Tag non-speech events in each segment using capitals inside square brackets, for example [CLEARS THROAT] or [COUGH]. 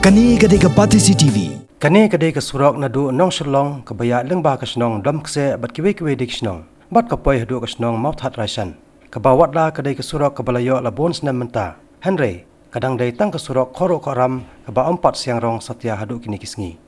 Kani gade ga pati si TV. Kani gade ga surok na du nong shilong ka baya leng ba ka shnong dom kse bat kiwe kiwe dik shnong. Bat ka poy hadu ka shnong mau thad rai shan. Ka ba wat la gade ga surok ka balayo la bon sinam menta. Henry, kadang day tang ka surok koro ko ram ka ba ompat siang rong satya hadu kini kisni.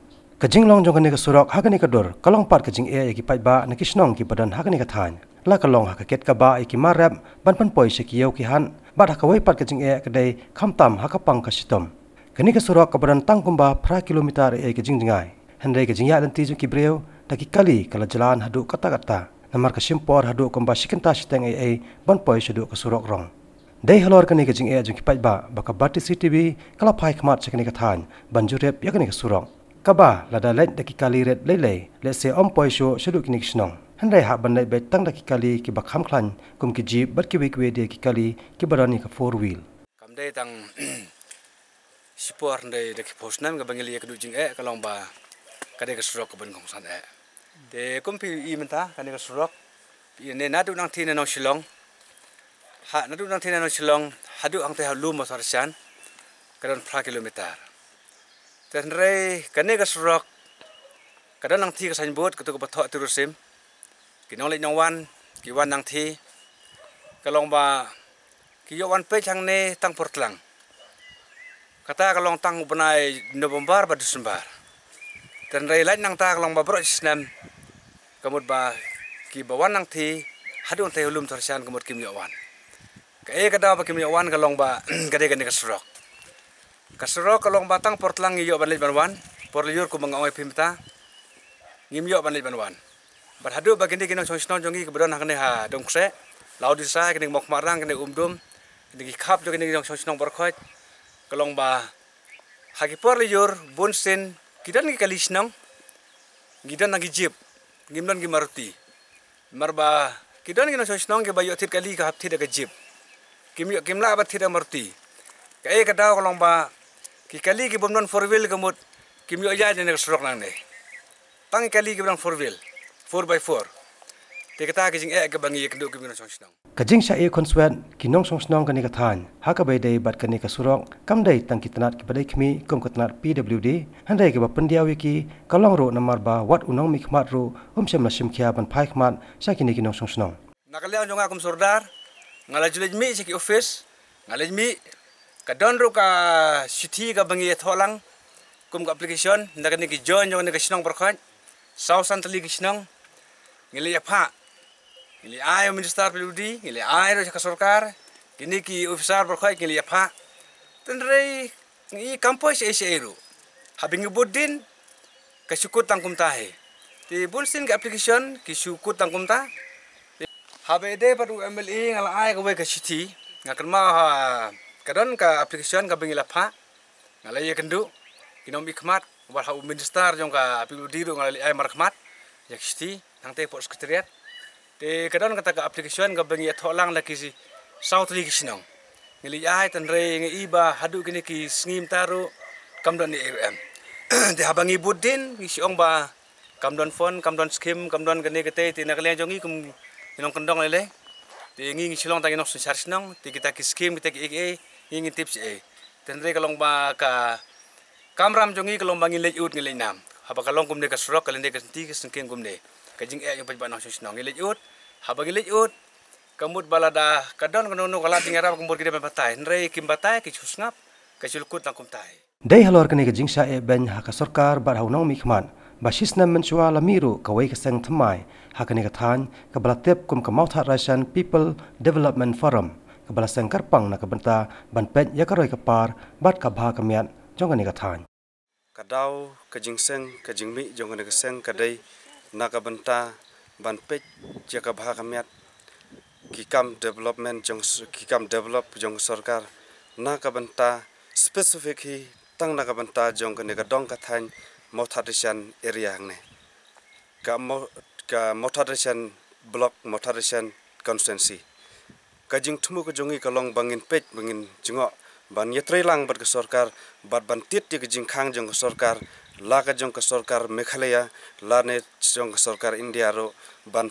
Ka jing long jong gane ka surok ha gane ka dur ka long ka jing ea yaki pat ba na ki shnong ki badan ha gane ka thanya. La ka long ha ka ket ka ba yaki marap ban pan poy shaki ki han. Bat ha ka wai pat ka jing ea ka kam tam ha ka pang ka shitom kini ke surah kabaran tangkumba pra kilometer ai ke jingjingai hendre ke jingya dan tiju ki breu taki kali kala jalan hadu kata kata namar ke simpor hadu kumba sikenta siteng ai ai ban poi sedu ke surah rong dei halor kini ke jing ai jing paiba baka bati ctv kala pai khmat sikini ke than banjure pya kini ke surah kaba lada let taki kali red lele le se om poi sho sedu kini ke snong hendre ha ban nei be tang taki kali ki ba kham khlan kum ki jeep bat ki wikwe de ki kali ki barani ke four wheel kam dei tang [CLEARS THROAT] sipor ndai de ki phos nam ga bangeli ek du jing e kalong ba ka de ka srok ban kong san e de kum pi i men ta ka ne ka srok pi ne na du nang thi ne no shilong ha na du nang thi ne no shilong ha du ang te ha lu ma sar chan ka don phra kilometer ten re ka ne ka srok ka don nang thi ka san bot ka tu ka patho tu ru sim ki no le no wan ki wan nang thi ka long ba ki yo wan pe chang ne tang portlang kata kalong tang upnai nobombar ba disembar dan rai lain nang tak kalong babro sinam kamut ba ki bawan nang thi hadun te ulum tarsan kamut kim yawan ka e kata ba kim yawan kalong ba [CLEARS THROAT] gade gane kasrok kasrok kalong batang portlang iyo banlit banwan porliur ku mengoi pimta iyo yo banlit banwan bar hadu ba gende kinong sonsno jongi ke bodon hakne ha dongse laudisa kini mok marang kini umdum kini kap jo kini jong sonsno barkhoi kalong ba hakipor liyor bonsen gidan kalis nang, gidan na gijip gimlan gi maruti marba gidan gi nasosnong ge bayo thit kali ka hapthi da gijip kimyo kimla ba thida maruti ka e ka dao kalong ba ki kali gi bomnon four wheel ka mot kimyo ja ya ne srok nang ne tang kali gi bomnon four wheel 4 by 4 te kata kijing e ke bangi ke duk bina songsnong kajing sha e konswet kinong songsnong kani ka than ha ka bai dai bat kani ka surok kam dai tang kitnat ki badai khmi kom kitnat pwd han dai ke ba pandia wi ki kalong ro namar ba wat unong mi khmat ro um sham la sim khia ban phai khmat sha kini ki nong songsnong nakale ang jonga kum sordar ngalajlej mi sha ki office ngalej mi ka don ro ka shithi ka bangi e tholang kum ka application nakani ki jon jonga ni ka sinong par khan sausan tali ki sinong ngile ya pha ini ayo minister PUD, ini ayo jaga sorkar, ini ki ofisar berkhoy ini apa? Tenrei ini kampus itu. Habis ngebudin kesukut tangkum tahe. Di bunsin ke application kesukut tangkum ta. Habis ide baru MLE ngal ayo kau ke city. Ngak kerma ha. Kadon ke application kabin bingil apa? Ngal ayo kendu. Inom ikhmat. Walau minister jangka PUD ngal ayo merkhmat. Yak nanti pos kriteria te eh, kadon kata ka application ga bengi tholang la kisi south league sinong ngeli ai tan re nge iba hadu kini ki ngim taru kamdon ni am te habangi buddin wis ong ba kamdon fon, kamdon skim kamdon gani kete te nakle jongi kum nong kendong lele te ngi ngi silong tangi nok sin sar sinong te kita ki skim kita ki ege ngi tips e tan re kalong ba ka kamram jongi kalong bangi lej ut ngi nam haba kalong kum ne ka srok kalende ka ti kajing ek yung pagbaba na sinong sinong gilid ut habag gilid ut kamut balada kadon kanono kala tingera kumbur gidi patay nrei kim patay ki chusngap ka chulkut nakum tay dai halor kanik jing sha e ben ha ka sarkar bar hauna mi khman bashis nam men chua la miru ka wei ka sang thmai ha kum ka mautha people development forum kebalat seng karpang na ka banta ban pet ya ka roi ka par bat ka bha ka mian jong kanik than ka dau jing sang ka jing mi jangan kanik sang ka dai nakabanta banpech cheka bhagamyat kikam development jong kikam develop jong sarkar nakabanta specific hi tang nakabanta jong ne ga dong kathain motivation area ang ne ka mo ka motivation block motivation constancy kajing thumu ko jongi ka long bangin pech bangin jingo ban yatrai lang bar ka sarkar bar ban tit ti ka jing khang jong sarkar Laka जंग सरकार मेघालय लाने जंग सरकार इंडिया रो बन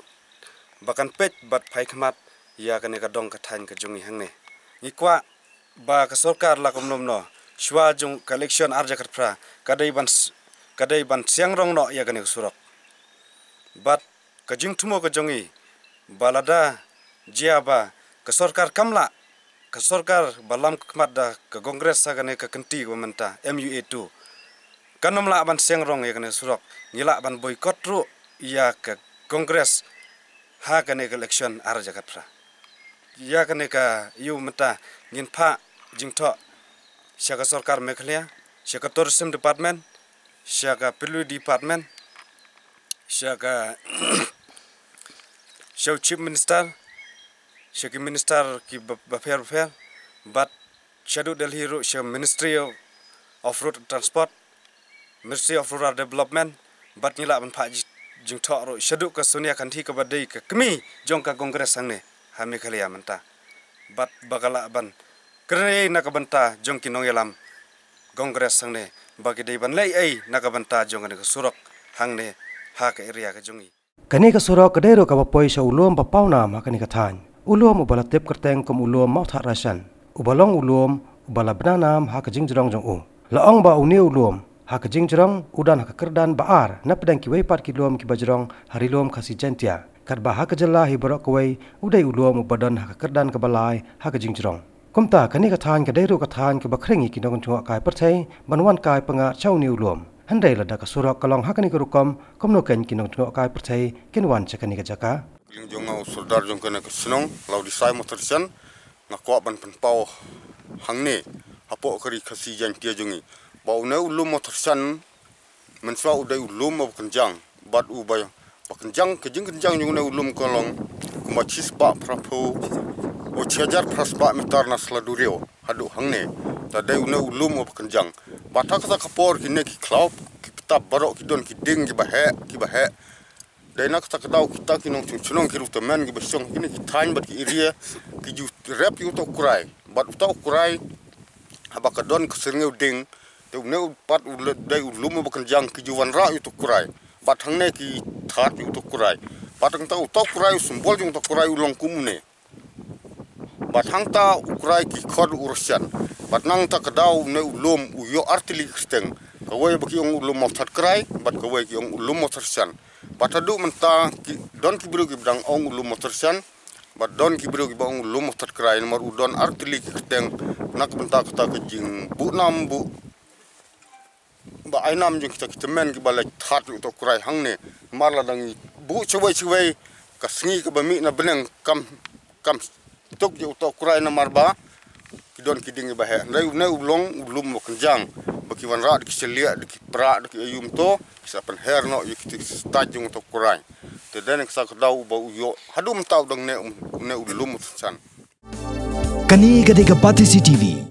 बकन pet but फाइखमात या कने का डोंग का थान का जंग हंगने इक्वा बा का सरकार ला कम नम नो शुवा जंग कलेक्शन आर जकर फ्रा कदै बन कदै बन सेंग रोंग नो या कने का सुरक बट का जिंग थुमो का जंगी बालादा जियाबा का सरकार कमला का सरकार बलम खमादा का कांग्रेस सगने का कंटी गवमेंटा एमयूए 2 kanom la ban seng rong ya ekne surok nila ban boycott ru ya ke kongres ha ke ne election ar jagat ra ya ke ne ka yu mata ngin pha jing tho sha ka sarkar mekhle sha ka tourism department sha ka pilu department sha ka show chief minister sha ki minister ki bafer bafer bat shadow delhi ru sha ministry of of road transport Ministry of Rural Development bat nila ban phaji jing tho ro shadu ka sunia khanthi ka badai ka kmi jong ka congress sangne hami khaliya manta bat bagala ban kre na ka banta jong ki nongelam ya congress sangne bagi dei ban lei ei na ka banta jong ne ka surak hangne ha ka area ka jongi kani ka surak dei ro ka ba poisa ulom ba pauna ma kani ka than ulom bala tep karteng kom ulom ma tha rasan ubalong ulom ubala banana ha ka jing jong jong u laong ba uni ulom hak jing jerong udan hak kerdan baar na pedang ki wei ki luam ki bajrong hari luam khasi jentia kat ba hak jella hi borok ko wei udai uluam badan hak kerdan ha ka balai hak jing jerong kumta kani ka than ka deiro ka than ki bakhrengi ki nong chuwa kai par thai banwan kai panga chau ni uluam han dai la da ka sura kalong hak ni ka rukom kom no ken ki nong chuwa kai par thai ken wan cha kani ka jaka ling jong au sardar jong kana ka sinong lau di sai motor chen na ko ban pan pau hang ni apo ha khari khasi jentia jungi ba une ulum motorsan menswa udai ulum ba kenjang bat u ba ba kenjang ke kenjang jung ne ulum kolong kumachis ba prapo o chajar prasba mitar na sladurio hadu hangne ta dai une ulum ba kenjang ba ta kapor ki ne ki klop ki ta baro ki don ki ding ki ba ki ba dai nak ta kadau ki ta ki no chu chunong ki ru ta men ki ba song ki ne ki thain ba ki iria ki ju rap ki uto kurai ba uto kurai Habakadon kesengeu ding, ต่เนปัดได้ลุมบกันยังกิจวันราอยู่ตุกรายปัดทั้งเนกีทาร์อยู่ตุกรายปัดทั้งตาตกรายสมบูรณ์อยู่ตุกรายอุลงคุมเนปัดทั้งตาอุกรายกิคอดอุรชันปัดนังตากระดาวเนลุมอุยอัติลิกสเตงกวยบกิองอุลุมมอทัดกรายปัดกวยกิองอุลุมมอทัดชันปัดทัดุมันตากิดอนกิบรุกิบดังองอุลุมมอทัดชันปัดดอนกิบรุกิบองอุลุมมอทัดกรายมารุดอนอัติลิกสเตงนักบันตากตากจิงบุนามบุ ba ainam jung kita kita men kita balik hat untuk kurai hang ni marla dengi bu cewai cewai kasingi kita bermi na beneng kam kam tuk jung untuk kurai na marba kidon kiding kita bahaya nai nai ulong ulum mo kenjang bagi wan rak kita lihat di pra di ayum to kita penher no yuk kita stajung untuk kurai tidak e nak sakit dau bau yo hadum tau dengi ne ne ulum mo kenjang Kanigadega Patisi TV